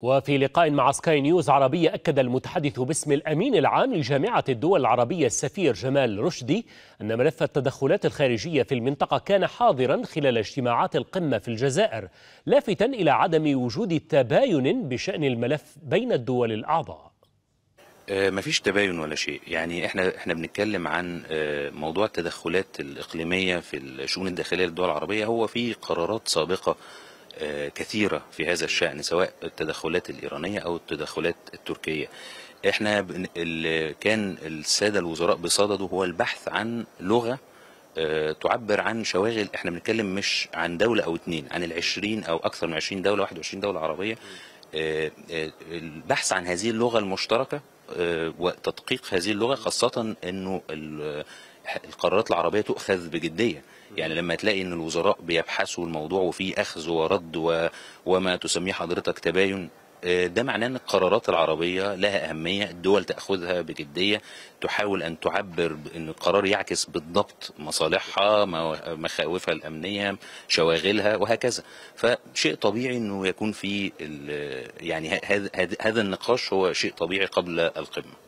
وفي لقاء مع سكاي نيوز عربية أكد المتحدث باسم الأمين العام لجامعة الدول العربية السفير جمال رشدي أن ملف التدخلات الخارجية في المنطقة كان حاضرا خلال اجتماعات القمة في الجزائر لافتا إلى عدم وجود تباين بشأن الملف بين الدول الأعضاء آه، ما فيش تباين ولا شيء يعني احنا احنا بنتكلم عن آه، موضوع التدخلات الاقليميه في الشؤون الداخليه للدول العربيه هو في قرارات سابقه آه، كثيرة في هذا الشأن سواء التدخلات الإيرانية أو التدخلات التركية احنا كان السادة الوزراء بصدده هو البحث عن لغة آه، تعبر عن شواغل احنا بنتكلم مش عن دولة او اتنين عن العشرين او اكثر من عشرين دولة واحد وعشرين دولة عربية آه، البحث عن هذه اللغة المشتركة وتدقيق هذه اللغة خاصة انه القرارات العربية تؤخذ بجدية يعني لما تلاقي ان الوزراء بيبحثوا الموضوع وفي اخذ ورد و... وما تسميه حضرتك تباين آه، ده معناه ان القرارات العربيه لها اهميه الدول تاخذها بجديه تحاول ان تعبر ان القرار يعكس بالضبط مصالحها مخاوفها الامنيه شواغلها وهكذا فشيء طبيعي انه يكون في يعني هذا هذا النقاش هو شيء طبيعي قبل القمه